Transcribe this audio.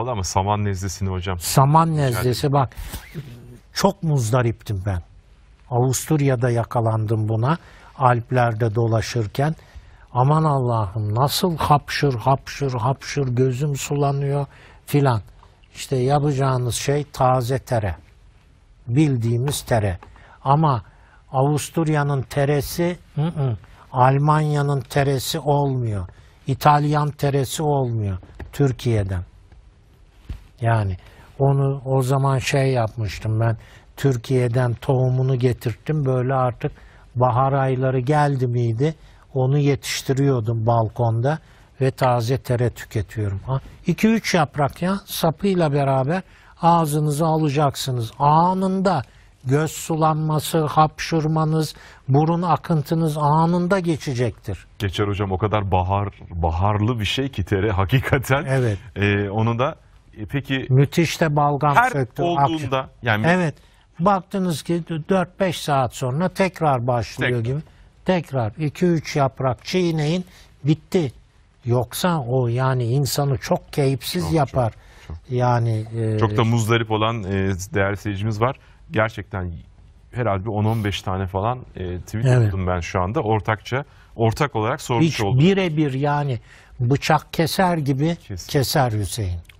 pahalı ama saman nezlesini hocam. Saman nezlesi bak çok muzdariptim ben. Avusturya'da yakalandım buna. Alplerde dolaşırken aman Allah'ım nasıl hapşır hapşır hapşır gözüm sulanıyor filan. İşte yapacağınız şey taze tere. Bildiğimiz tere. Ama Avusturya'nın teresi ı -ı, Almanya'nın teresi olmuyor. İtalyan teresi olmuyor Türkiye'den. Yani onu o zaman şey yapmıştım ben. Türkiye'den tohumunu getirttim. Böyle artık bahar ayları geldi miydi? Onu yetiştiriyordum balkonda ve taze tere tüketiyorum. 2-3 ah, yaprak ya sapıyla beraber ağzınıza alacaksınız. Anında göz sulanması, hapşurmanız, burun akıntınız anında geçecektir. Geçer hocam o kadar bahar baharlı bir şey ki tere hakikaten. Evet. Ee, onu da e, peki Müthiş de balgam her söktü. olduğunda yani Evet. Baktınız ki 4-5 saat sonra tekrar başlıyor Tekrar. gibi. Tekrar 2-3 yaprak çiğneyin bitti. Yoksa o yani insanı çok keyifsiz Çok, yapar. Yani e, çok da muzdarip olan e, değerli seyircimiz var. Gerçekten herhalde bir 10-15 tane falan e, tweet Evet. okudum ben şu anda ortakça ortak olarak sormuş hiç oldum. birebir yani bıçak keser gibi Kesin. keser Hüseyin.